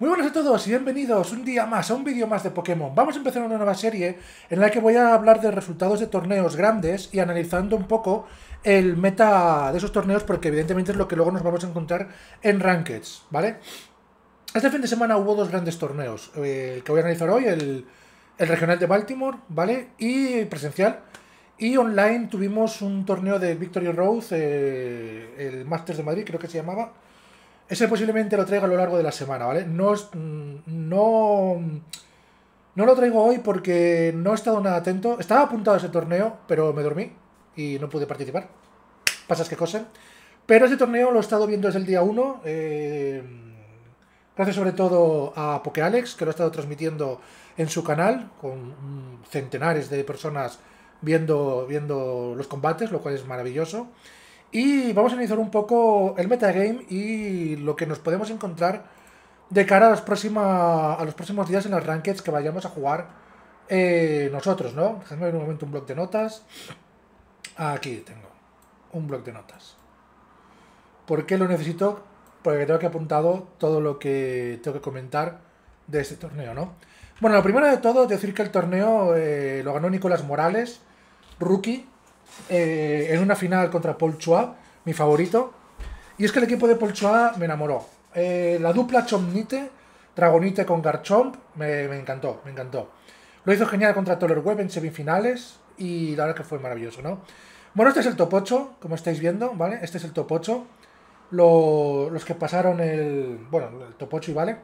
Muy buenas a todos y bienvenidos un día más a un vídeo más de Pokémon. Vamos a empezar una nueva serie en la que voy a hablar de resultados de torneos grandes y analizando un poco el meta de esos torneos porque evidentemente es lo que luego nos vamos a encontrar en Rankeds, ¿vale? Este fin de semana hubo dos grandes torneos, eh, el que voy a analizar hoy, el, regional de Baltimore, ¿vale? Y presencial. Y online tuvimos un torneo de Victory Road, eh, el Masters de Madrid creo que se llamaba, ese posiblemente lo traiga a lo largo de la semana, ¿vale? No, mm, no, no lo traigo hoy porque no he estado nada atento. Estaba apuntado a ese torneo, pero me dormí y no pude participar. Pasas que cosa. Pero ese torneo lo he estado viendo desde el día 1. Eh, gracias sobre todo a Alex que lo ha estado transmitiendo en su canal, con mm, centenares de personas viendo, viendo los combates, lo cual es maravilloso. Y vamos a analizar un poco el metagame y lo que nos podemos encontrar de cara a los, a los próximos días en las rankings que vayamos a jugar eh, nosotros, ¿no? Déjame en un momento un blog de notas. Aquí tengo un bloc de notas. ¿Por qué lo necesito? Porque tengo que apuntado todo lo que tengo que comentar de este torneo, ¿no? Bueno, lo primero de todo es decir que el torneo eh, lo ganó Nicolás Morales, rookie, eh, en una final contra Paul Chua, mi favorito. Y es que el equipo de Paul Chua me enamoró. Eh, la dupla Chomnite, Dragonite con Garchomp, me, encantó, me encantó. Lo hizo genial contra Tolerweb Web en semifinales y la verdad que fue maravilloso, ¿no? Bueno, este es el top 8, como estáis viendo, ¿vale? Este es el top 8. los que pasaron el. Bueno, el top 8 y vale.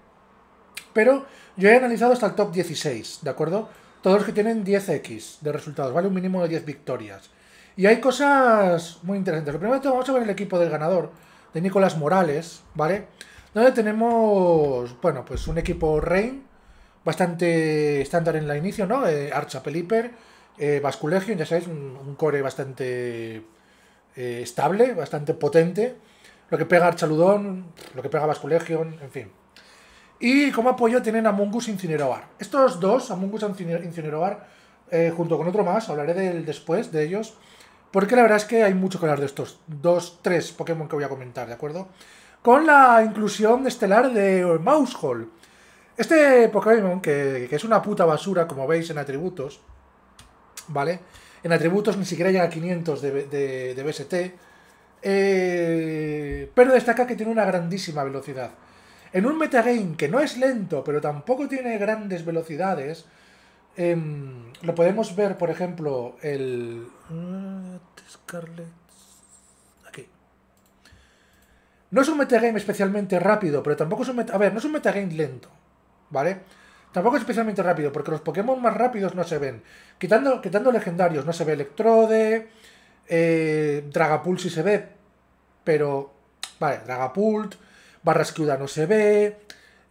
Pero yo he analizado hasta el top 16, ¿de acuerdo? Todos los que tienen 10x de resultados, ¿vale? Un mínimo de 10 victorias. Y hay cosas muy interesantes. Lo primero que vamos a ver el equipo del ganador, de Nicolás Morales, ¿vale? Donde tenemos, bueno, pues un equipo Reign, bastante estándar en la inicio, ¿no? Eh, Archa Peliper, eh, Basculegion, ya sabéis, un, core bastante eh, estable, bastante potente. Lo que pega Archaludón, lo que pega Basculegion, en fin. Y como apoyo tienen a Mungus Incineroar. Estos dos, a Mungus Incineroar, eh, junto con otro más, hablaré del, después de ellos, porque la verdad es que hay mucho que hablar de estos dos, tres Pokémon que voy a comentar, ¿de acuerdo? Con la inclusión estelar de Mousehole. Este Pokémon, que, es una puta basura, como veis en atributos, ¿vale? En atributos ni siquiera llega a 500 de, BST. Eh, pero destaca que tiene una grandísima velocidad. En un metagame que no es lento, pero tampoco tiene grandes velocidades, Em, lo podemos ver, por ejemplo, el... Scarlet... Aquí. No es un metagame especialmente rápido, pero tampoco es un... Meta... A ver, no es un metagame lento, ¿vale? Tampoco es especialmente rápido, porque los Pokémon más rápidos no se ven. Quitando, quitando legendarios, no se ve Electrode, eh, Dragapult sí se ve, pero... Vale, Dragapult, Barrascuda no se ve,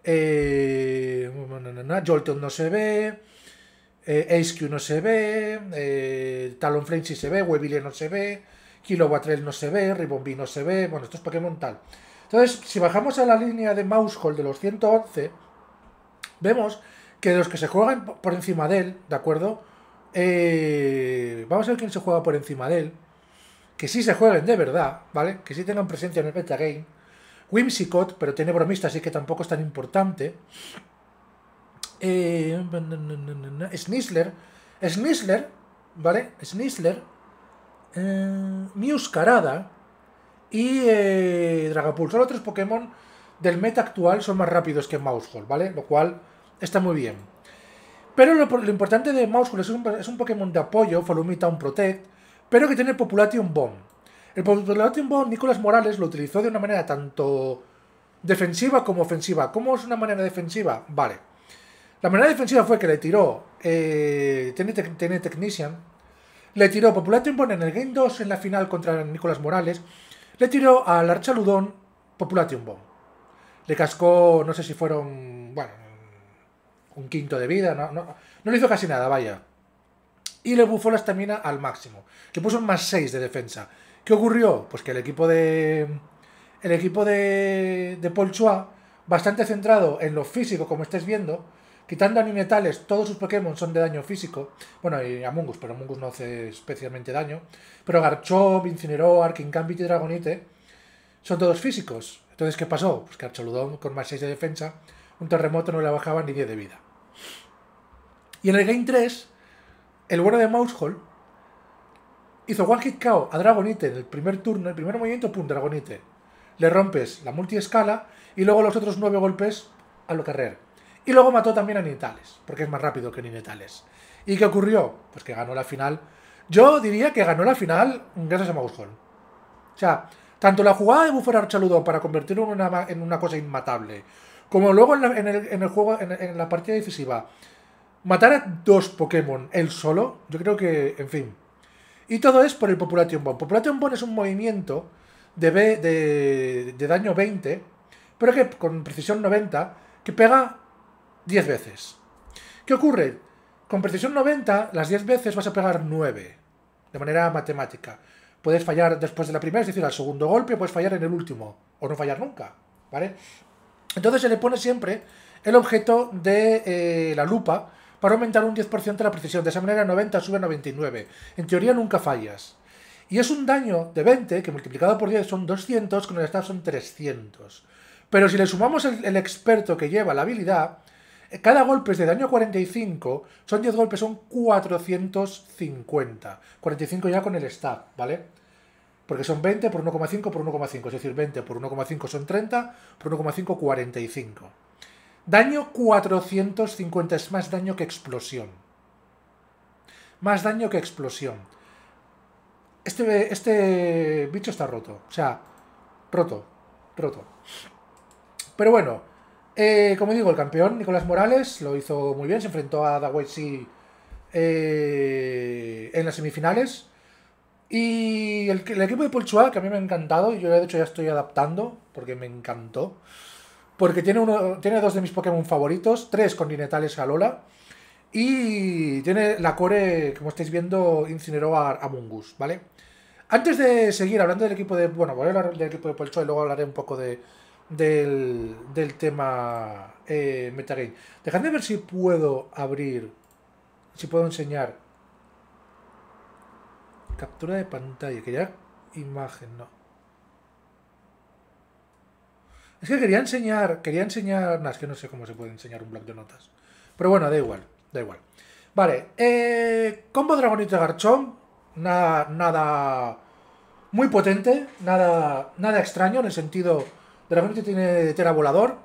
eh, Jolteon no se ve eh, no se ve, eh, Talonflame sí se ve, Weavile no se ve, Kilowattrel no se ve, Ribombi no se ve, bueno, esto es Pokémon tal. Entonces, si bajamos a la línea de Mousehole de los 111, vemos que los que se juegan por encima de él, ¿de acuerdo? Eh, vamos a ver quién se juega por encima de él. Que sí se jueguen de verdad, ¿vale? Que sí tengan presencia en el game, Whimsicott, pero tiene bromista, así que tampoco es tan importante. Eh, Snizzler, Snisler, ¿vale? Snizzler, eh, Miuscarada y eh, Dragapult. otros Pokémon del meta actual son más rápidos que Mousehole, ¿vale? Lo cual está muy bien. Pero lo, importante de Mousehole es un, Pokémon de apoyo, un Protect, pero que tiene Populatium Bomb. El Populatium Bomb, Nicolás Morales lo utilizó de una manera tanto defensiva como ofensiva. ¿Cómo es una manera defensiva? Vale la manera defensiva fue que le tiró eh, Technician, le tiró Populatium Bone en el Game 2 en la final contra Nicolás Morales, le tiró al Archaludón Populatium Bone. Le cascó, no sé si fueron, bueno, un quinto de vida, no, le hizo casi nada, vaya. Y le bufó la estamina al máximo, que puso un más 6 de defensa. ¿Qué ocurrió? Pues que el equipo de. El equipo de, de Polchua, bastante centrado en lo físico, como estáis viendo, Quitando a metales, todos sus Pokémon son de daño físico. Bueno, y a Mungus, pero Mungus no hace especialmente daño. Pero Garchomp, Incineroar, Gambit y Dragonite son todos físicos. Entonces, ¿qué pasó? Pues que Archoludón, con más 6 de defensa, un terremoto no le bajaba ni 10 de vida. Y en el Game 3, el bueno de Mousehole hizo One Hit a Dragonite en el primer turno, el primer movimiento, pum, Dragonite. Le rompes la multiescala y luego los otros 9 golpes a lo carrer. Y luego mató también a Ninetales, porque es más rápido que Ninetales. ¿Y qué ocurrió? Pues que ganó la final. Yo diría que ganó la final gracias a Magus O sea, tanto la jugada de buffer Archaludón para convertirlo en una, en una, cosa inmatable, como luego en, la, el, en el, juego, en, la partida decisiva, matar a dos Pokémon él solo, yo creo que, en fin. Y todo es por el Population Bond. Population Bond es un movimiento de, de, de daño 20, pero que con precisión 90, que pega 10 veces. ¿Qué ocurre? Con precisión 90, las 10 veces vas a pegar 9, de manera matemática. Puedes fallar después de la primera, es decir, al segundo golpe, puedes fallar en el último, o no fallar nunca, ¿vale? Entonces se le pone siempre el objeto de eh, la lupa para aumentar un 10% la precisión. De esa manera 90 sube a 99. En teoría nunca fallas. Y es un daño de 20, que multiplicado por 10 son 200, con el staff son 300. Pero si le sumamos el experto que lleva la habilidad, cada golpe es de daño 45, son 10 golpes, son 450. 45 ya con el stab, ¿vale? Porque son 20 por 1,5 por 1,5, es decir, 20 por 1,5 son 30, por 1,5 45. Daño 450, es más daño que explosión. Más daño que explosión. Este, este bicho está roto, o sea, roto, roto. Pero bueno, eh, como digo, el campeón Nicolás Morales lo hizo muy bien, se enfrentó a Dawes eh, en las semifinales. Y el, equipo de Polchua, que a mí me ha encantado, y yo de hecho ya estoy adaptando, porque me encantó, porque tiene, uno, tiene dos de mis Pokémon favoritos, tres con continentales Alola, y tiene la core, como estáis viendo, incineró a, Mungus, ¿vale? Antes de seguir hablando del equipo de... Bueno, voy a hablar del equipo de Polchua y luego hablaré un poco de, del, del tema eh, metagame. Dejadme ver si puedo abrir, si puedo enseñar. Captura de pantalla, Que ya, imagen, no. Es que quería enseñar, quería enseñar, no, es que no sé cómo se puede enseñar un blog de notas. Pero bueno, da igual, da igual. Vale, eh, combo Dragonito garchón, nada, nada muy potente, nada, nada extraño en el sentido Dragonite tiene Tera Volador,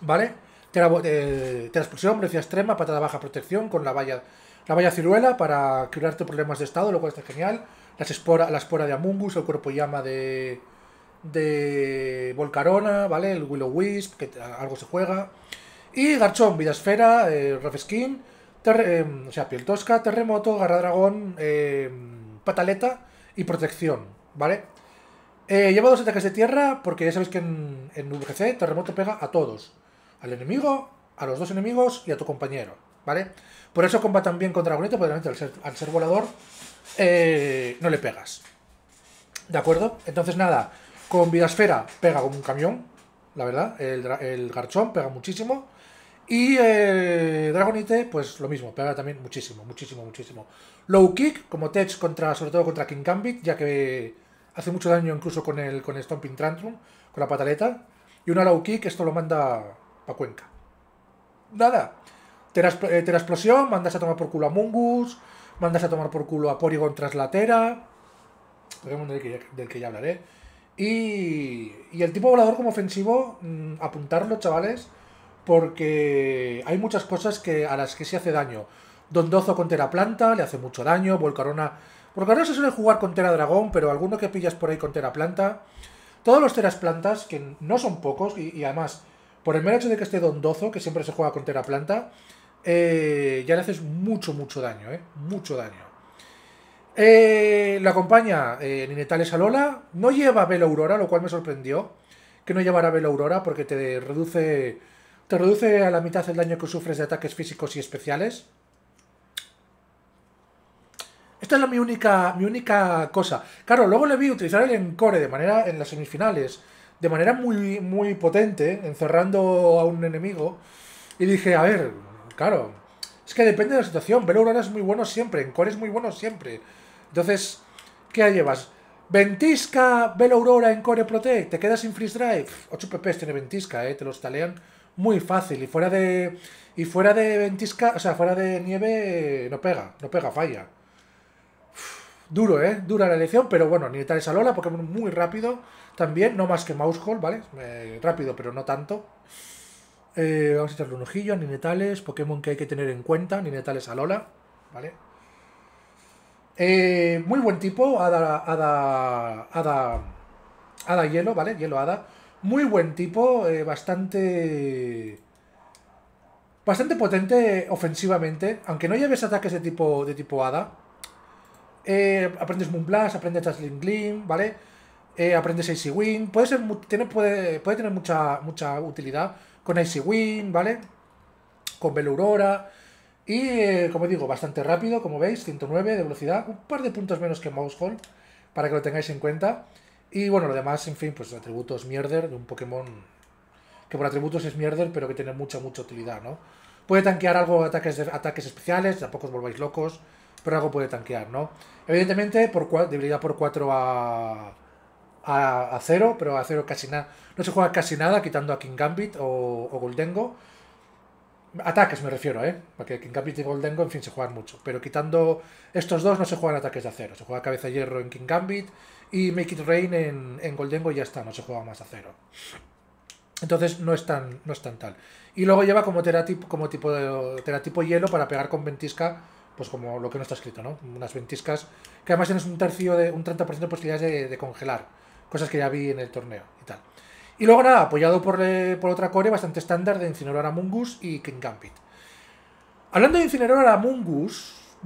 ¿vale? Tera, eh, Explosión, Extrema, Patada Baja Protección, con la valla, la valla ciruela para curarte problemas de estado, lo cual está genial. Las espora, la espora de Amungus, el cuerpo llama de, de Volcarona, ¿vale? El Willow Wisp, que algo se juega. Y Garchón, Vida Esfera, eh, Skin, eh, o sea, Piel Tosca, Terremoto, Garra Dragón, eh, Pataleta y Protección, ¿vale? Eh, lleva dos ataques de tierra porque ya sabéis que en, VGC Terremoto pega a todos. Al enemigo, a los dos enemigos y a tu compañero, ¿vale? Por eso combatan también contra Dragonite, porque realmente al ser, volador eh, no le pegas. ¿De acuerdo? Entonces nada, con Vidasfera pega como un camión, la verdad. El, Garchón pega muchísimo. Y eh, Dragonite, pues lo mismo, pega también muchísimo, muchísimo, muchísimo. Low kick, como Tech contra, sobre todo contra King Gambit, ya que hace mucho daño incluso con el con el Stomping Trantrum, con la pataleta. Y una low que esto lo manda a Cuenca. Nada. Tera eh, explosión, mandas a tomar por culo a Mungus, mandas a tomar por culo a Porygon tras del que, ya, hablaré. Y, y el tipo volador como ofensivo, mm, apuntarlo, chavales, porque hay muchas cosas que, a las que se hace daño. Dondozo con Tera Planta, le hace mucho daño. Volcarona. Volcarona se suele jugar con Tera Dragón, pero alguno que pillas por ahí con Tera Planta. Todos los Teras Plantas, que no son pocos, y, además, por el mero hecho de que esté Dondozo, que siempre se juega con Tera Planta, eh, ya le haces mucho, mucho daño, ¿eh? Mucho daño. Eh, la compañía eh, Ninetales Alola. No lleva Velo Aurora, lo cual me sorprendió. Que no llevara Velo Aurora porque te reduce, te reduce a la mitad el daño que sufres de ataques físicos y especiales esta es la, mi, única, única cosa. Claro, luego le vi utilizar el encore de manera, en las semifinales de manera muy, muy potente, encerrando a un enemigo. Y dije, a ver, claro, es que depende de la situación. Velo es muy bueno siempre, Encore es muy bueno siempre. Entonces, ¿qué llevas? Ventisca, Velo Aurora, Encore Protect, te quedas sin Freeze Drive. 8 PPs tiene Ventisca, ¿eh? te los talean muy fácil. Y fuera de. Y fuera de Ventisca, o sea, fuera de nieve, no pega, no pega, falla. Duro, ¿eh? Dura la elección, pero bueno, Ninetales a Alola, Pokémon muy rápido también, no más que Mousehole, ¿vale? Eh, rápido, pero no tanto. Eh, vamos a echarle un ojillo Ninetales, Pokémon que hay que tener en cuenta, Ninetales Alola, ¿vale? Eh, muy buen tipo, Ada, Ada, Ada, Hielo, ¿vale? Hielo Ada. Muy buen tipo, bastante... Bastante potente ofensivamente, aunque no lleves ataques de tipo, de tipo Hada, eh, aprendes Moonblast, aprendes Dazzling Gleam, ¿vale? Eh, aprendes Icy Wing, puede, ser, tiene, puede, puede tener mucha, mucha utilidad con Icy Wing, ¿vale? Con Belurora Y, eh, como digo, bastante rápido, como veis, 109 de velocidad, un par de puntos menos que Mousehole, para que lo tengáis en cuenta. Y bueno, lo demás, en fin, pues atributos mierder de un Pokémon que por atributos es mierder, pero que tiene mucha, mucha utilidad, ¿no? Puede tanquear algo, ataques, de, ataques especiales, tampoco os volváis locos pero algo puede tanquear, ¿no? Evidentemente, por debilidad por 4 a, a, 0, pero a 0 casi nada. No se juega casi nada, quitando a King Gambit o, o Goldengo. Ataques me refiero, ¿eh? Porque King Gambit y Goldengo, en fin, se juegan mucho. Pero quitando estos dos, no se juegan ataques de acero. Se juega cabeza de hierro en King Gambit y Make It Rain en, Goldengo y ya está, no se juega más a acero. Entonces no es tan, no es tan tal. Y luego lleva como, teratipo, como tipo teratipo hielo para pegar con ventisca pues como lo que no está escrito, ¿no? Unas ventiscas que además tienes un tercio de un 30% de posibilidades de, congelar, cosas que ya vi en el torneo y tal. Y luego nada, apoyado por, eh, otra core bastante estándar de Incineroar a y King Gambit. Hablando de Incineroar a voy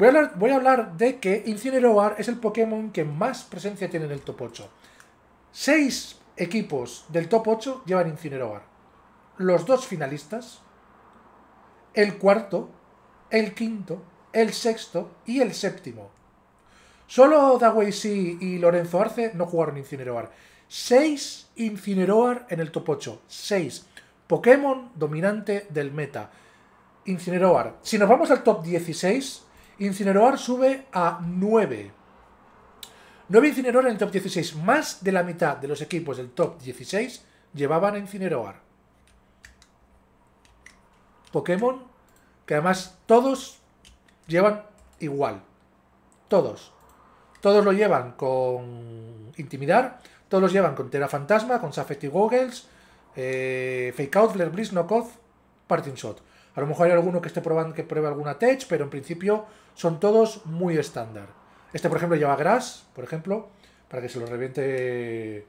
a hablar, voy a hablar de que Incineroar es el Pokémon que más presencia tiene en el top 8. Seis equipos del top 8 llevan Incineroar. Los dos finalistas, el cuarto, el quinto el sexto y el séptimo. Solo si y Lorenzo Arce no jugaron Incineroar. Seis Incineroar en el top 8. 6. Pokémon dominante del meta. Incineroar. Si nos vamos al top 16, Incineroar sube a 9. 9 Incineroar en el top 16. Más de la mitad de los equipos del top 16 llevaban a Incineroar. Pokémon, que además todos llevan igual. Todos. Todos lo llevan con intimidar, todos los llevan con Tera Fantasma, con Safety Goggles, eh, Fake Out, Flare Blitz, Off Parting Shot. A lo mejor hay alguno que esté probando que pruebe alguna tech, pero en principio son todos muy estándar. Este, por ejemplo, lleva Grass, por ejemplo, para que se lo reviente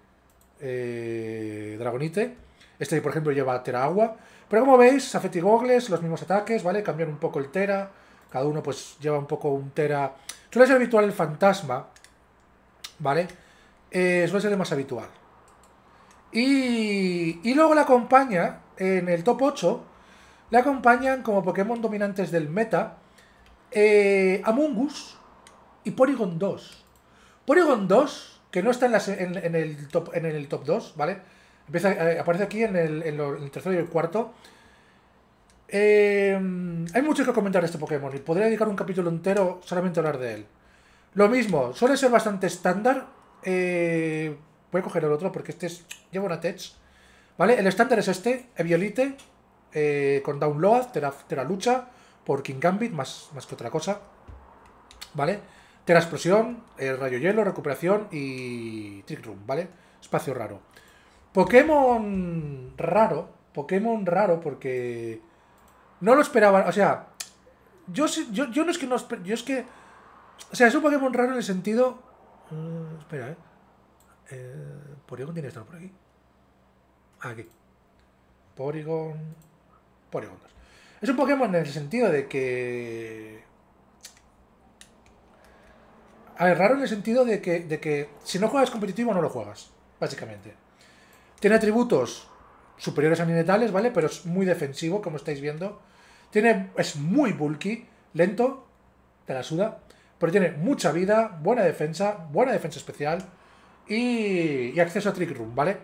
eh, Dragonite. Este, por ejemplo, lleva Tera Agua. Pero como veis, Safety Goggles, los mismos ataques, ¿vale? Cambian un poco el Tera cada uno pues lleva un poco un tera. Suele ser habitual el fantasma, ¿vale? Eh, suele ser el más habitual. Y, y luego la acompaña, en el top 8, le acompañan como Pokémon dominantes del meta eh, Amungus y Porygon 2. Porygon 2, que no está en, el, top, en el top 2, ¿vale? Empieza, eh, aparece aquí en el, el tercero y el cuarto. Eh, hay mucho que comentar de este Pokémon y podría dedicar un capítulo entero solamente a hablar de él. Lo mismo, suele ser bastante estándar. Eh, voy a coger el otro porque este es, lleva una tech. ¿Vale? El estándar es este, Eviolite, eh, con Download, Tera, Lucha, por King Gambit, más, más que otra cosa. ¿Vale? Tera Explosión, eh, Rayo Hielo, Recuperación y Trick Room, ¿vale? Espacio raro. Pokémon raro, Pokémon raro porque no lo esperaban, o sea, yo, yo, no es que no yo es que, o sea, es un Pokémon raro en el sentido, eh, espera, eh, ¿eh? Porygon tiene que por aquí, ah, aquí, Porygon, Porygon 2. Es un Pokémon en el sentido de que, a ver, raro en el sentido de que, de que si no juegas competitivo no lo juegas, básicamente. Tiene atributos superiores a Ninetales, ¿vale? Pero es muy defensivo, como estáis viendo. Tiene, es muy bulky, lento, te la suda, pero tiene mucha vida, buena defensa, buena defensa especial y, y acceso a Trick Room, ¿vale?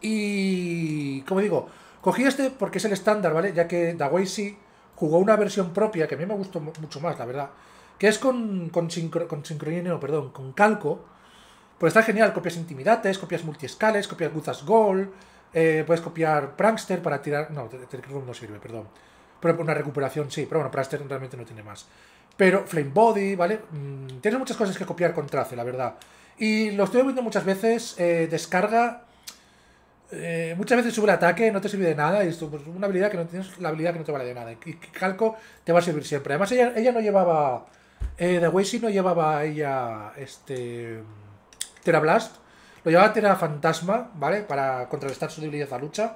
Y, como digo, cogí este porque es el estándar, ¿vale? Ya que Dawaisi jugó una versión propia que a mí me gustó mucho más, la verdad, que es con, con, sincro, con sincronino, perdón, con calco, pues está genial, copias intimidates, copias multiescales, copias guzas gold, puedes copiar Prankster para tirar... No, Trick no sirve, perdón. Pero una recuperación sí, pero bueno, Prankster realmente no tiene más. Pero Flame Body, ¿vale? tienes muchas cosas que copiar con Trace, la verdad. Y lo estoy viendo muchas veces, descarga... muchas veces sube el ataque, no te sirve de nada, y esto, pues, una habilidad que no tienes, la habilidad que no te vale de nada. Y Calco te va a servir siempre. Además, ella, ella no llevaba. Eh, The si no llevaba ella. Este. Terablast. Lo llevaba a a Fantasma, ¿vale? Para contrarrestar su debilidad a lucha.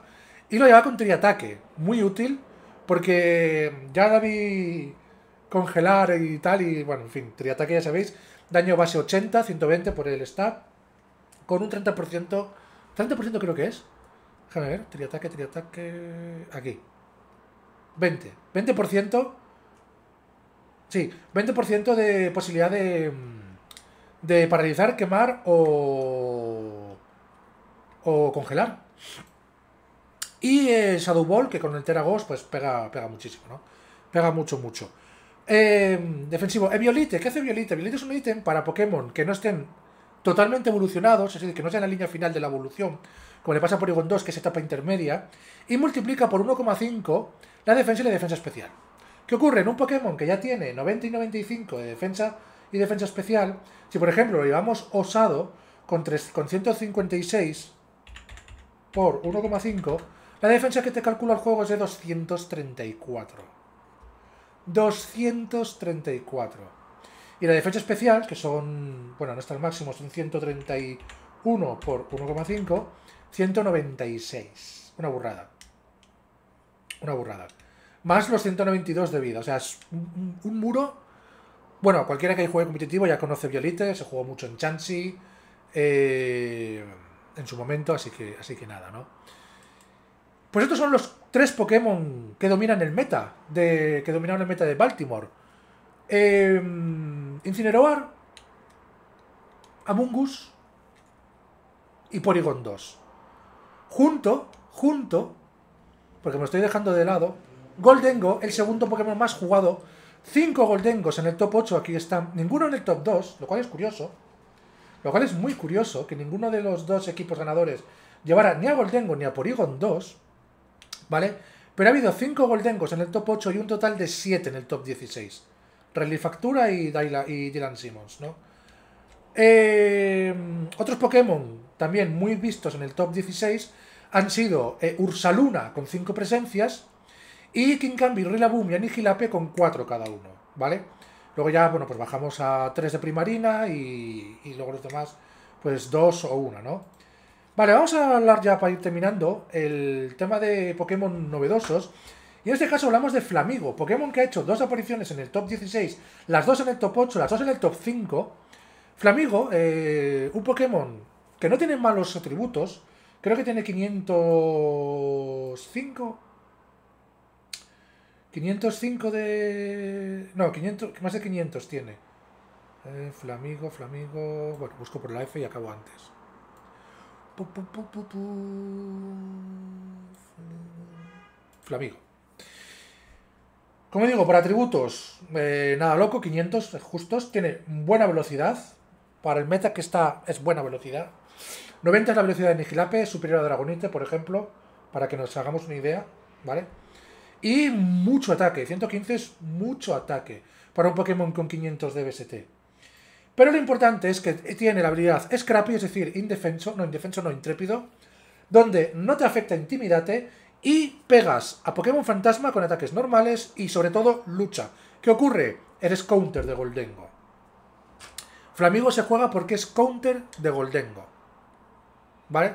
Y lo llevaba con Triataque. Muy útil, porque ya la vi congelar y tal. Y bueno, en fin, Triataque ya sabéis. Daño base 80, 120 por el stab. Con un 30%. 30% creo que es. Déjame ver. Triataque, triataque. Aquí. 20. 20%. Sí, 20% de posibilidad de, de paralizar, quemar o o congelar. Y eh, Shadow Ball, que con el Teragos, pues pega, pega muchísimo, ¿no? Pega mucho, mucho. Em, eh, defensivo, Eviolite, ¿qué hace Eviolite? Eviolite es un ítem para Pokémon que no estén totalmente evolucionados, es decir, que no sea en la línea final de la evolución, como le pasa por Porygon 2, que es etapa intermedia, y multiplica por 1,5 la defensa y la defensa especial. ¿Qué ocurre? En un Pokémon que ya tiene 90 y 95 de defensa y defensa especial, si por ejemplo lo llevamos osado con, 3, con 156 por 1,5, la defensa que te calcula el juego es de 234. 234. Y la defensa especial, que son, bueno, no está el máximo, son 131 por 1,5, 196. Una burrada. Una burrada. Más los 192 de vida, o sea, es un, muro... Bueno, cualquiera que juegue competitivo ya conoce Violite, se jugó mucho en Chansey. Eh en su momento, así que, así que nada, ¿no? Pues estos son los tres Pokémon que dominan el meta, de, que dominaron el meta de Baltimore. Em, Incineroar, Amungus y Porygon 2. Junto, junto, porque me estoy dejando de lado, Goldengo, el segundo Pokémon más jugado. Cinco Goldengos en el top 8, aquí están, ninguno en el top 2, lo cual es curioso. Lo cual es muy curioso que ninguno de los dos equipos ganadores llevara ni a Goldengo ni a Porygon 2, ¿vale? Pero ha habido 5 Goldengos en el top 8 y un total de 7 en el top 16. Relifactura y, Dylan Simmons, ¿no? Eh, otros Pokémon también muy vistos en el top 16 han sido eh, Ursaluna con 5 presencias y Kinkambi, Rillaboom y Anigilape con 4 cada uno, ¿vale? Luego ya, bueno, pues bajamos a 3 de primarina y, y luego los demás, pues 2 o 1, ¿no? Vale, vamos a hablar ya para ir terminando el tema de Pokémon novedosos. Y en este caso hablamos de Flamigo, Pokémon que ha hecho dos apariciones en el top 16, las dos en el top 8, las dos en el top 5. Flamigo, eh, un Pokémon que no tiene malos atributos, creo que tiene 505 505 de... No, más de 500 tiene. Eh, flamigo, Flamigo... Bueno, busco por la F y acabo antes. flamigo. Como digo, por atributos, eh, nada loco, 500 justos. Tiene buena velocidad. Para el meta que está, es buena velocidad. 90 es la velocidad de Nigilape, superior a Dragonite, por ejemplo, para que nos hagamos una idea, ¿vale? Y mucho ataque. 115 es mucho ataque para un Pokémon con 500 de BST. Pero lo importante es que tiene la habilidad Scrappy, es decir, indefenso, no indefenso, no intrépido, donde no te afecta intimidate y pegas a Pokémon Fantasma con ataques normales y sobre todo lucha. ¿Qué ocurre? Eres counter de Goldengo. Flamigo se juega porque es counter de Goldengo. ¿Vale?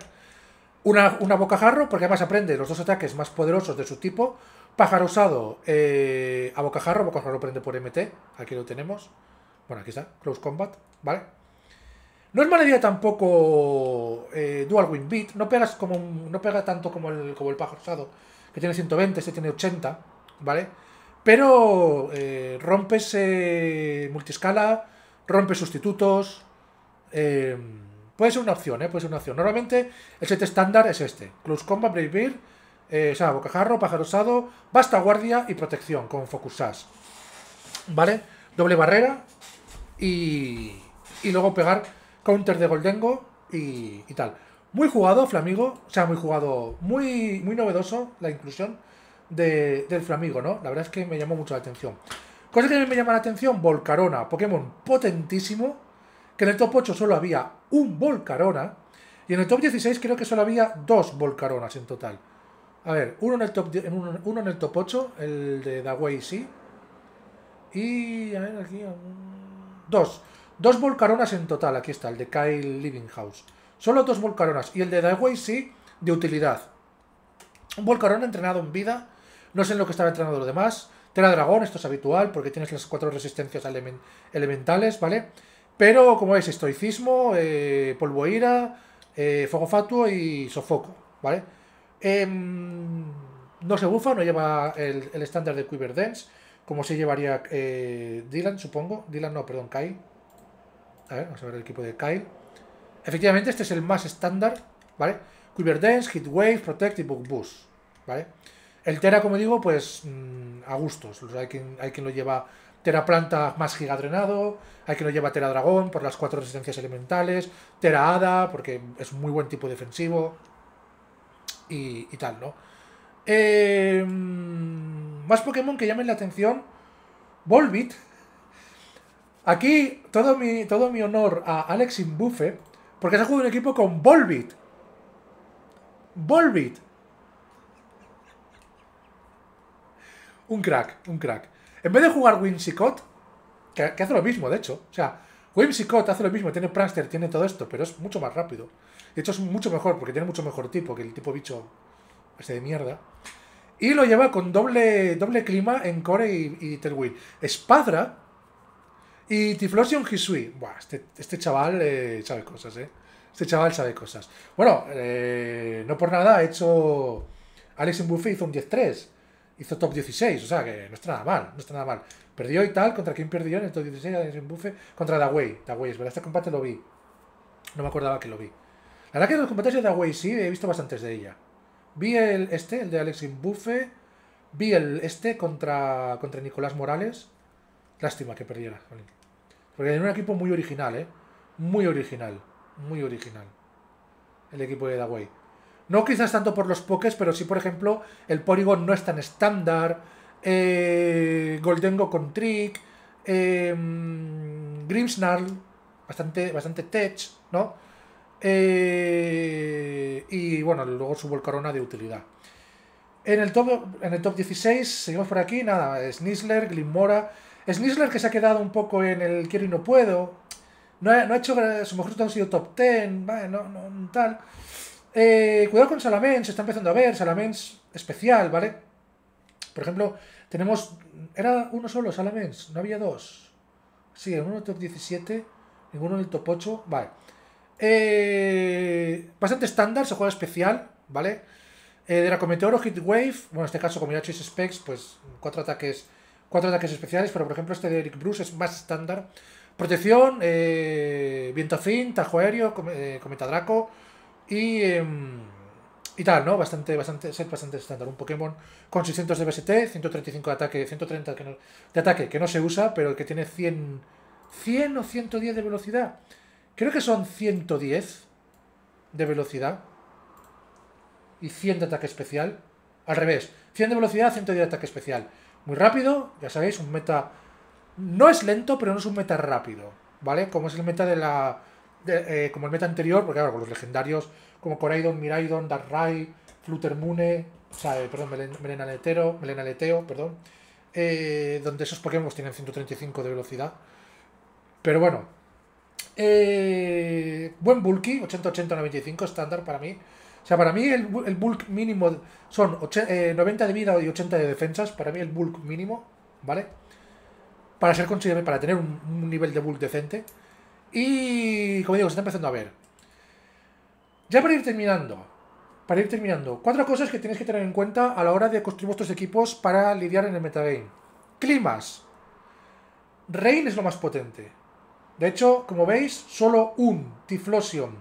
Una, una bocajarro, porque además aprende los dos ataques más poderosos de su tipo, Pájaro usado eh, a bocajarro. Bocajarro prende por MT. Aquí lo tenemos. Bueno, aquí está. Close Combat. ¿Vale? No es mala idea tampoco eh, Dual Wind Beat. No, pegas como no pega tanto como el, como el pájaro usado. Que tiene 120, este tiene 80. ¿Vale? Pero eh, rompes eh, multiscala, rompes sustitutos. puede ser una opción, ¿eh? Puede ser una opción. Normalmente el set estándar es este. Close Combat, Brave beer. Eh, o sea, Bocajarro, Pájaro Osado, Basta Guardia y Protección con Focus Sash. ¿Vale? Doble barrera y, y luego pegar counter de Goldengo y, tal. Muy jugado, Flamigo, o sea, muy jugado, muy, muy novedoso la inclusión de, del Flamigo, ¿no? La verdad es que me llamó mucho la atención. Cosa que me llama la atención, Volcarona, Pokémon potentísimo, que en el top 8 solo había un Volcarona, y en el top 16 creo que solo había dos Volcaronas en total. A ver, uno en el top, uno, en el top 8, el de Dawei sí. Y a ver, aquí. Dos. Dos volcaronas en total. Aquí está, el de Kyle Livinghouse. Solo dos volcaronas. Y el de Dawei sí, de utilidad. Un volcarón entrenado en vida. No sé en lo que estaba entrenado lo demás. Tela dragón, esto es habitual, porque tienes las cuatro resistencias elementales, ¿vale? Pero, como veis, estoicismo, eh, polvo ira, eh, fuego fatuo y sofoco, ¿vale? Em, no se bufa, no lleva el estándar de Quiver Dance, como se llevaría eh, Dylan, supongo. Dylan, no, perdón, Kyle. A ver, vamos a ver el equipo de Kyle. Efectivamente, este es el más estándar, ¿vale? Quiver Dance, Hit Wave, Protect y Book Boost, ¿vale? El Tera, como digo, pues mm, a gustos. hay, quien, hay quien lo lleva Tera Planta más gigadrenado, hay quien lo lleva Tera Dragón por las cuatro resistencias elementales, Tera Hada porque es muy buen tipo defensivo, y, tal, ¿no? Em, más Pokémon que llamen la atención. Volbit. Aquí todo mi, todo mi honor a Alex Imbufe, porque se ha jugado un equipo con Volbit. Volbit. Un crack, un crack. En vez de jugar Whimsicott, que, hace lo mismo, de hecho. O sea, Whimsicott hace lo mismo, tiene Prankster, tiene todo esto, pero es mucho más rápido. De hecho, es mucho mejor, porque tiene mucho mejor tipo que el tipo bicho este de mierda. Y lo lleva con doble, doble clima en Core y, y Espadra y Tiflosion Hisui. Buah, este, este chaval eh, sabe cosas, ¿eh? Este chaval sabe cosas. Bueno, eh, no por nada ha hecho... Alex en Buffy hizo un 10-3. Hizo top 16, o sea que no está nada mal, no está nada mal. Perdió y tal, ¿contra quién perdió en el top 16? Alex en contra Dawei. Dawei, es verdad, este combate lo vi. No me acordaba que lo vi. La verdad que los competencias de Away sí, he visto bastantes de ella. Vi el este, el de Alexis Buffe. Vi el este contra, contra Nicolás Morales. Lástima que perdiera. Porque era un equipo muy original, ¿eh? Muy original. Muy original. El equipo de Dawei. No quizás tanto por los pokés, pero sí, por ejemplo, el Porygon no es tan estándar. Eh, Goldengo con Trick. Eh, mm, Grimmsnarl. Bastante, bastante tech, ¿no? Eh, y bueno, luego subo el Corona de utilidad. En el top, en el top 16, seguimos por aquí, nada, Snizzler, Glimmora. Snizzler que se ha quedado un poco en el quiero y no puedo. No ha, no a hecho, su mejor ha sido top 10, vale, no, no, tal. Eh, cuidado con Salamence, está empezando a ver, Salamence especial, ¿vale? Por ejemplo, tenemos, era uno solo Salamence, no había dos. Sí, uno en el top 17, ninguno en el top 8, vale. Eh, bastante estándar, se juega especial, ¿vale? Eh, de la Cometeoro, Wave. bueno, en este caso como ya he Specs, pues cuatro ataques, cuatro ataques especiales, pero por ejemplo este de Eric Bruce es más estándar. Protección, eh, viento fin, tajo aéreo, eh, cometa draco y, em, y tal, ¿no? Bastante, bastante, bastante estándar. Un Pokémon con 600 de BST, 135 de ataque, 130 que de ataque que no se usa, pero que tiene 100, 100 o 110 de velocidad. Creo que son 110 de velocidad y 100 de ataque especial. Al revés, 100 de velocidad, 110 de ataque especial. Muy rápido, ya sabéis, un meta... No es lento, pero no es un meta rápido, ¿vale? Como es el meta de la... Eh, como el meta anterior, porque ahora con los legendarios como Coraidon, Miraidon, Darkrai, Fluttermune, o sea, eh, perdón, Melena Letero, Melena Leteo, perdón, eh, donde esos Pokémon tienen 135 de velocidad. Pero bueno, eh, buen bulky, 80, 80, 95, estándar para mí. O sea, para mí el, bulk mínimo son 90 eh, de vida y 80 de defensas. Para mí el bulk mínimo, ¿vale? Para ser considerable, para tener un, nivel de bulk decente. Y, como digo, se está empezando a ver. Ya para ir terminando, para ir terminando, cuatro cosas que tienes que tener en cuenta a la hora de construir vuestros equipos para lidiar en el metagame. Climas. Rain es lo más potente. De hecho, como veis, solo un Tiflosion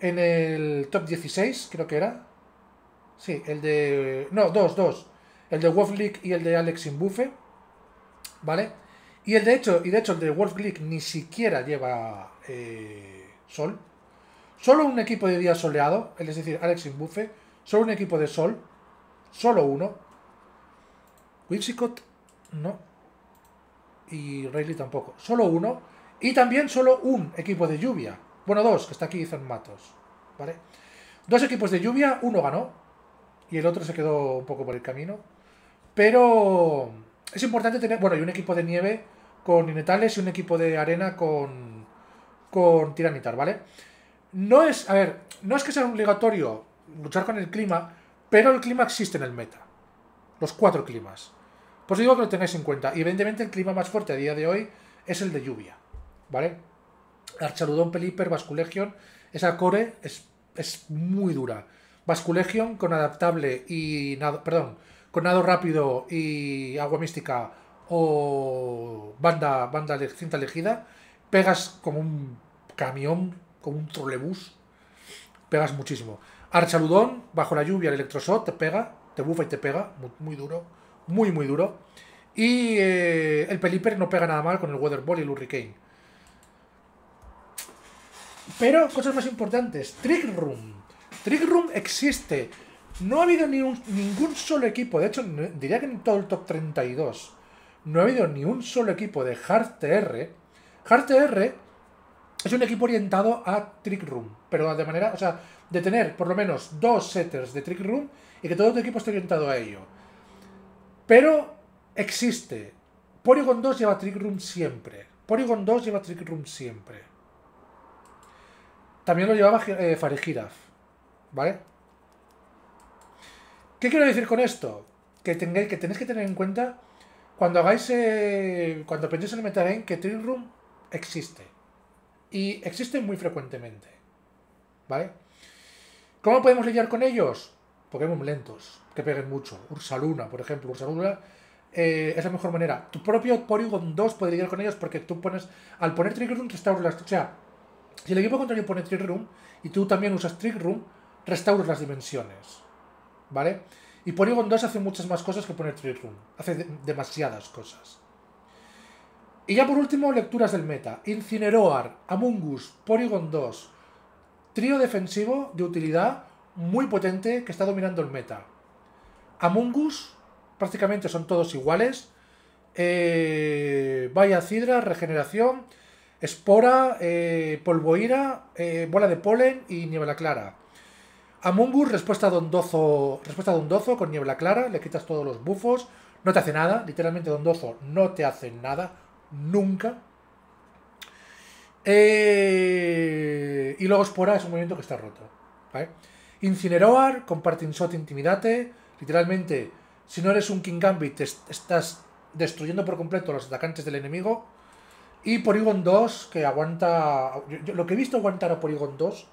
en el top 16, creo que era. Sí, el de... No, dos, dos. El de Wolf y el de Alex Inbuffe. ¿Vale? Y el de hecho, y de hecho el de Wolf ni siquiera lleva eh, sol. Solo un equipo de día soleado, es decir, Alex Inbuffe. Solo un equipo de sol. Solo uno. Whipsicott no. Y Rayleigh tampoco. Solo uno. Y también solo un equipo de lluvia. Bueno, dos, que está aquí Zen Matos. ¿Vale? Dos equipos de lluvia, uno ganó. Y el otro se quedó un poco por el camino. Pero es importante tener. Bueno, hay un equipo de nieve con Inetales y un equipo de arena con. con Tiranitar, ¿vale? No es. A ver, no es que sea obligatorio luchar con el clima, pero el clima existe en el meta. Los cuatro climas. Pues digo que lo tenéis en cuenta. Y evidentemente el clima más fuerte a día de hoy es el de lluvia. ¿vale? Archaludón Peliper Basculegion, esa core es, muy dura. Basculegion con adaptable y nada perdón, con nado rápido y agua mística o banda, banda cinta elegida, pegas como un camión, como un trolebús, pegas muchísimo. Archaludón, bajo la lluvia, el electroshot, te pega, te bufa y te pega, muy, duro, muy, muy duro. Y eh, el Peliper no pega nada mal con el weatherball y el Hurricane. Pero, cosas más importantes, Trick Room. Trick Room existe. No ha habido ni ningún solo equipo, de hecho diría que en todo el top 32, no ha habido ni un solo equipo de Hard TR. Hard TR es un equipo orientado a Trick Room, pero de manera, o sea, de tener por lo menos dos setters de Trick Room y que todo tu equipo esté orientado a ello. Pero existe. Porygon 2 lleva Trick Room siempre. Porygon 2 lleva Trick Room siempre. También lo llevaba eh, ¿vale? ¿Qué quiero decir con esto? Que, tengáis, que tenéis que tener en cuenta cuando hagáis, eh, cuando penséis en el metagame, que Trick Room existe. Y existe muy frecuentemente, ¿vale? ¿Cómo podemos lidiar con ellos? Pokémon lentos, que peguen mucho. Ursaluna, por ejemplo. Ursaluna eh, es la mejor manera. Tu propio Porygon 2 puede lidiar con ellos porque tú pones. Al poner Trick Room te O sea, si el equipo contrario pone Trick Room y tú también usas Trick Room, restauras las dimensiones. ¿Vale? Y Polygon 2 hace muchas más cosas que poner Trick Room. Hace demasiadas cosas. Y ya por último, lecturas del meta. Incineroar, Amungus, Polygon 2. Trío defensivo de utilidad muy potente que está dominando el meta. Amungus, prácticamente son todos iguales. Eh, vaya Cidra, regeneración. Espora, eh, Polvoira, eh, Bola de Polen y Niebla Clara. A respuesta Dondozo, respuesta Dondozo con Niebla Clara, le quitas todos los bufos, no te hace nada, literalmente Dondozo no te hace nada, nunca. Eh, y luego Espora es un movimiento que está roto. Incineroar con Shot Intimidate, literalmente, si no eres un King Gambit, te estás destruyendo por completo los atacantes del enemigo y Polygon 2, que aguanta... lo que he visto aguantar a Polygon 2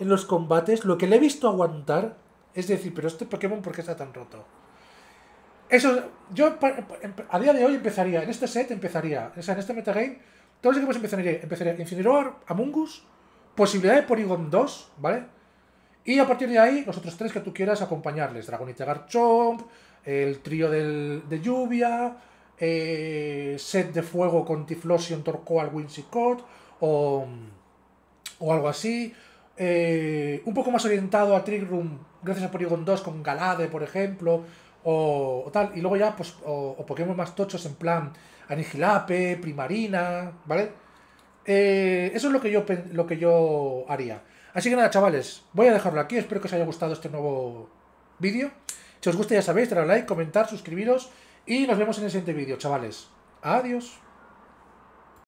en los combates, lo que le he visto aguantar es decir, pero este Pokémon, ¿por qué está tan roto? Eso, yo em, a día de hoy empezaría, en este set empezaría, o sea, en este metagame, todos los equipos empezaría, empezaría Incineroar, Amungus, posibilidad de Polygon 2, ¿vale? Y a partir de ahí, los otros tres que tú quieras acompañarles, Dragonite Garchomp, el trío de lluvia, eh, set de fuego con Tiflosion torcó al Court o, o algo así. Eh, un poco más orientado a Trick Room, gracias a Polygon 2 con Galade, por ejemplo, o, tal. Y luego ya, pues, o, Pokémon más tochos en plan Anigilape, Primarina, ¿vale? Eh, eso es lo que, yo, lo que yo haría. Así que nada, chavales, voy a dejarlo aquí. Espero que os haya gustado este nuevo vídeo. Si os gusta, ya sabéis, darle a like, comentar, suscribiros. Y nos vemos en el siguiente vídeo, chavales. Adiós.